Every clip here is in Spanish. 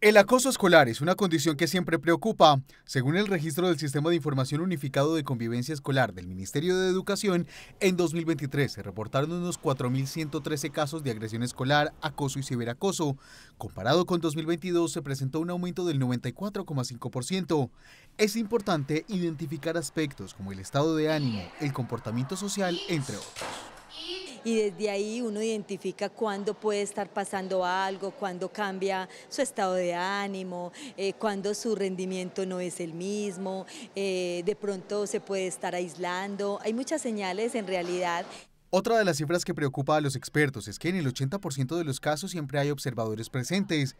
El acoso escolar es una condición que siempre preocupa. Según el registro del Sistema de Información Unificado de Convivencia Escolar del Ministerio de Educación, en 2023 se reportaron unos 4.113 casos de agresión escolar, acoso y ciberacoso. Comparado con 2022 se presentó un aumento del 94,5%. Es importante identificar aspectos como el estado de ánimo, el comportamiento social, entre otros y desde ahí uno identifica cuándo puede estar pasando algo, cuándo cambia su estado de ánimo, eh, cuándo su rendimiento no es el mismo, eh, de pronto se puede estar aislando, hay muchas señales en realidad. Otra de las cifras que preocupa a los expertos es que en el 80% de los casos siempre hay observadores presentes.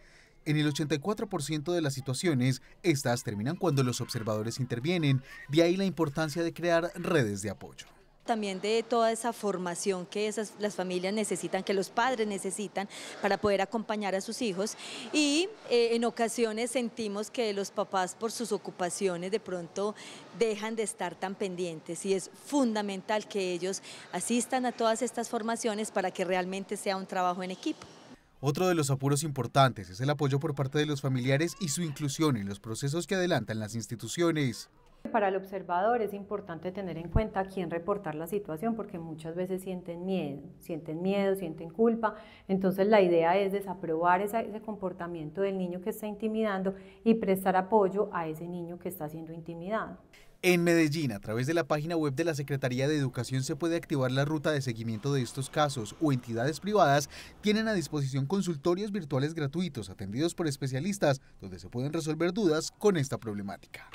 En el 84% de las situaciones, estas terminan cuando los observadores intervienen, de ahí la importancia de crear redes de apoyo también de toda esa formación que las familias necesitan, que los padres necesitan para poder acompañar a sus hijos. Y eh, en ocasiones sentimos que los papás por sus ocupaciones de pronto dejan de estar tan pendientes y es fundamental que ellos asistan a todas estas formaciones para que realmente sea un trabajo en equipo. Otro de los apuros importantes es el apoyo por parte de los familiares y su inclusión en los procesos que adelantan las instituciones. Para el observador es importante tener en cuenta a quién reportar la situación porque muchas veces sienten miedo, sienten miedo, sienten culpa. Entonces la idea es desaprobar ese comportamiento del niño que está intimidando y prestar apoyo a ese niño que está siendo intimidado. En Medellín, a través de la página web de la Secretaría de Educación se puede activar la ruta de seguimiento de estos casos o entidades privadas tienen a disposición consultorios virtuales gratuitos atendidos por especialistas donde se pueden resolver dudas con esta problemática.